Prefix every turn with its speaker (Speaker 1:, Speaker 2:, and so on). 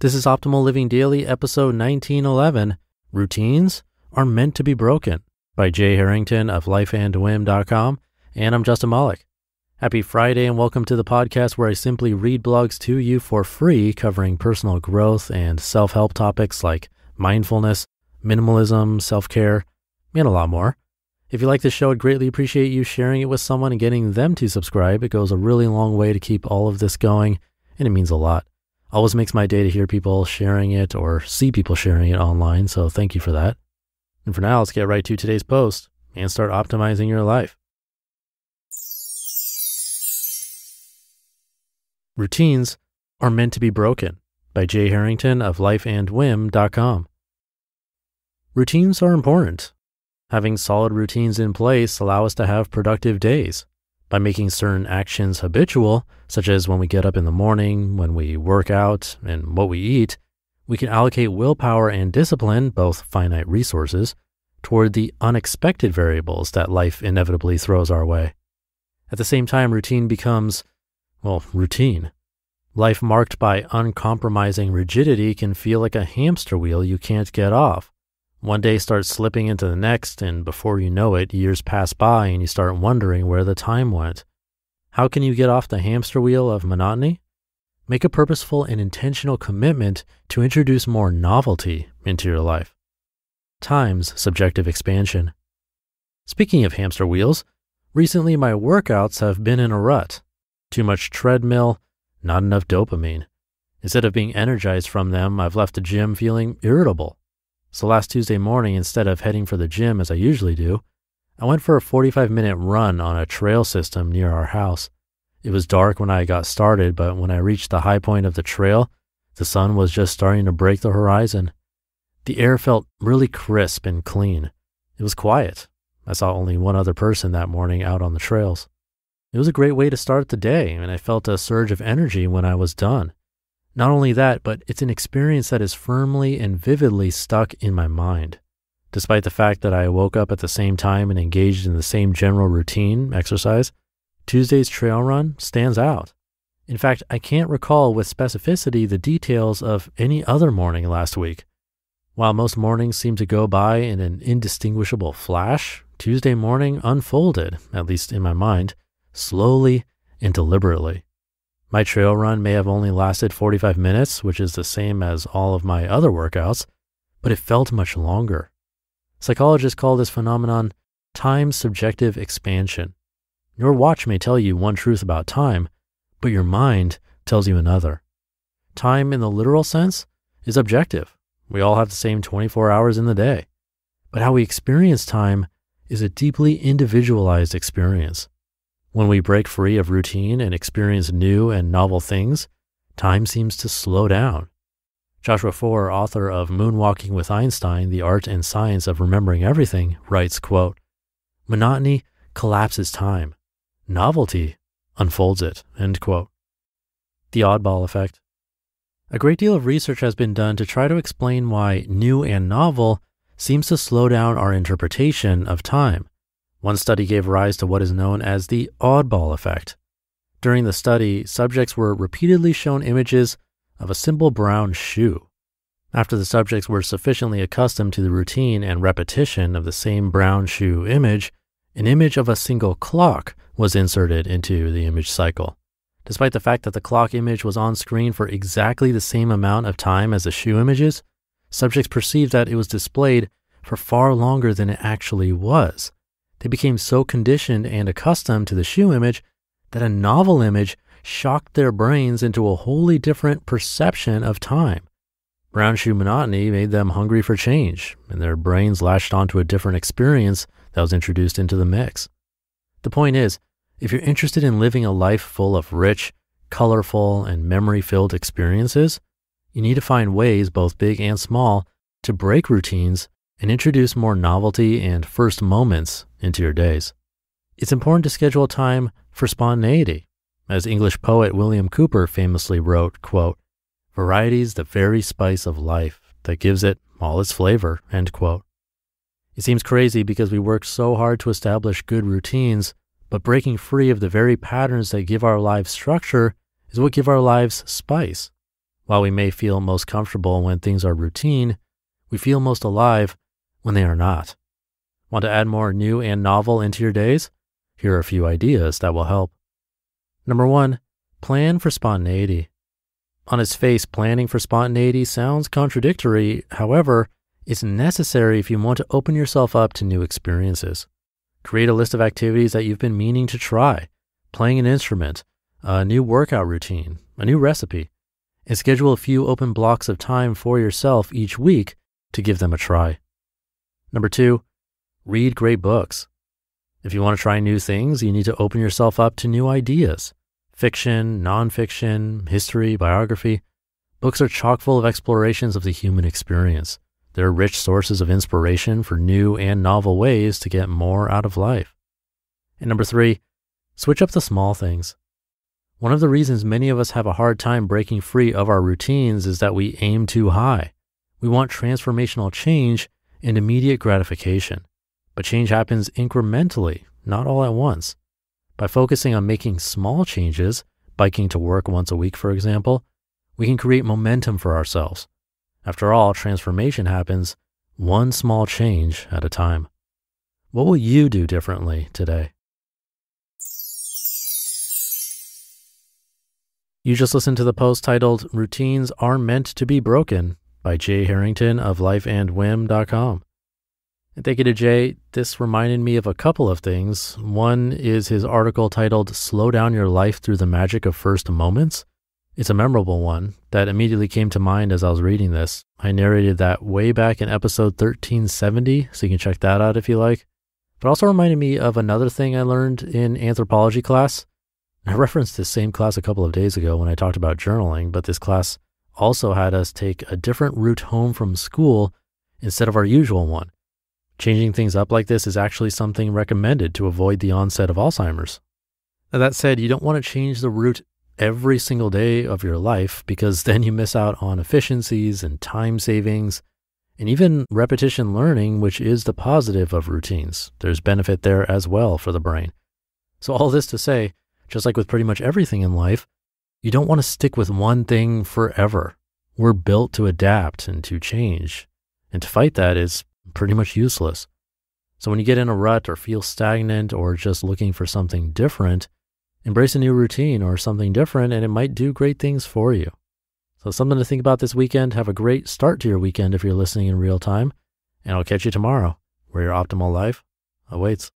Speaker 1: This is Optimal Living Daily, episode 1911 Routines Are Meant to Be Broken by Jay Harrington of LifeAndWim.com, And I'm Justin Mollick. Happy Friday and welcome to the podcast where I simply read blogs to you for free covering personal growth and self help topics like mindfulness, minimalism, self care, and a lot more. If you like the show, I'd greatly appreciate you sharing it with someone and getting them to subscribe. It goes a really long way to keep all of this going, and it means a lot. Always makes my day to hear people sharing it or see people sharing it online, so thank you for that. And for now, let's get right to today's post and start optimizing your life. Routines are meant to be broken by Jay Harrington of lifeandwhim.com. Routines are important. Having solid routines in place allow us to have productive days. By making certain actions habitual, such as when we get up in the morning, when we work out, and what we eat, we can allocate willpower and discipline, both finite resources, toward the unexpected variables that life inevitably throws our way. At the same time, routine becomes, well, routine. Life marked by uncompromising rigidity can feel like a hamster wheel you can't get off. One day starts slipping into the next, and before you know it, years pass by and you start wondering where the time went. How can you get off the hamster wheel of monotony? Make a purposeful and intentional commitment to introduce more novelty into your life. Times subjective expansion. Speaking of hamster wheels, recently my workouts have been in a rut. Too much treadmill, not enough dopamine. Instead of being energized from them, I've left the gym feeling irritable, so last Tuesday morning, instead of heading for the gym as I usually do, I went for a 45 minute run on a trail system near our house. It was dark when I got started, but when I reached the high point of the trail, the sun was just starting to break the horizon. The air felt really crisp and clean. It was quiet. I saw only one other person that morning out on the trails. It was a great way to start the day, and I felt a surge of energy when I was done. Not only that, but it's an experience that is firmly and vividly stuck in my mind. Despite the fact that I woke up at the same time and engaged in the same general routine exercise, Tuesday's trail run stands out. In fact, I can't recall with specificity the details of any other morning last week. While most mornings seem to go by in an indistinguishable flash, Tuesday morning unfolded, at least in my mind, slowly and deliberately. My trail run may have only lasted 45 minutes, which is the same as all of my other workouts, but it felt much longer. Psychologists call this phenomenon time subjective expansion. Your watch may tell you one truth about time, but your mind tells you another. Time, in the literal sense, is objective. We all have the same 24 hours in the day. But how we experience time is a deeply individualized experience. When we break free of routine and experience new and novel things, time seems to slow down. Joshua Foer, author of Moonwalking with Einstein: The Art and Science of Remembering Everything, writes, quote, "Monotony collapses time. Novelty unfolds it." End quote. The oddball effect. A great deal of research has been done to try to explain why new and novel seems to slow down our interpretation of time. One study gave rise to what is known as the oddball effect. During the study, subjects were repeatedly shown images of a simple brown shoe. After the subjects were sufficiently accustomed to the routine and repetition of the same brown shoe image, an image of a single clock was inserted into the image cycle. Despite the fact that the clock image was on screen for exactly the same amount of time as the shoe images, subjects perceived that it was displayed for far longer than it actually was. They became so conditioned and accustomed to the shoe image that a novel image shocked their brains into a wholly different perception of time. Brown shoe monotony made them hungry for change, and their brains latched onto a different experience that was introduced into the mix. The point is, if you're interested in living a life full of rich, colorful, and memory filled experiences, you need to find ways, both big and small, to break routines and introduce more novelty and first moments into your days. It's important to schedule time for spontaneity. As English poet William Cooper famously wrote, quote, variety's the very spice of life that gives it all its flavor, end quote. It seems crazy because we work so hard to establish good routines, but breaking free of the very patterns that give our lives structure is what give our lives spice. While we may feel most comfortable when things are routine, we feel most alive when they are not. Want to add more new and novel into your days? Here are a few ideas that will help. Number one, plan for spontaneity. On its face, planning for spontaneity sounds contradictory. However, it's necessary if you want to open yourself up to new experiences. Create a list of activities that you've been meaning to try playing an instrument, a new workout routine, a new recipe, and schedule a few open blocks of time for yourself each week to give them a try. Number two, read great books. If you want to try new things, you need to open yourself up to new ideas fiction, nonfiction, history, biography. Books are chock full of explorations of the human experience. They're rich sources of inspiration for new and novel ways to get more out of life. And number three, switch up the small things. One of the reasons many of us have a hard time breaking free of our routines is that we aim too high. We want transformational change, and immediate gratification. But change happens incrementally, not all at once. By focusing on making small changes, biking to work once a week, for example, we can create momentum for ourselves. After all, transformation happens one small change at a time. What will you do differently today? You just listened to the post titled Routines Are Meant to Be Broken by Jay Harrington of lifeandwhim.com. And thank you to Jay. This reminded me of a couple of things. One is his article titled Slow Down Your Life Through the Magic of First Moments. It's a memorable one that immediately came to mind as I was reading this. I narrated that way back in episode 1370, so you can check that out if you like. But also reminded me of another thing I learned in anthropology class. I referenced this same class a couple of days ago when I talked about journaling, but this class also had us take a different route home from school instead of our usual one. Changing things up like this is actually something recommended to avoid the onset of Alzheimer's. Now, that said, you don't want to change the route every single day of your life because then you miss out on efficiencies and time savings and even repetition learning, which is the positive of routines. There's benefit there as well for the brain. So, all this to say, just like with pretty much everything in life, you don't want to stick with one thing forever. We're built to adapt and to change, and to fight that is pretty much useless. So when you get in a rut or feel stagnant or just looking for something different, embrace a new routine or something different, and it might do great things for you. So, something to think about this weekend. Have a great start to your weekend if you're listening in real time. And I'll catch you tomorrow where your optimal life awaits.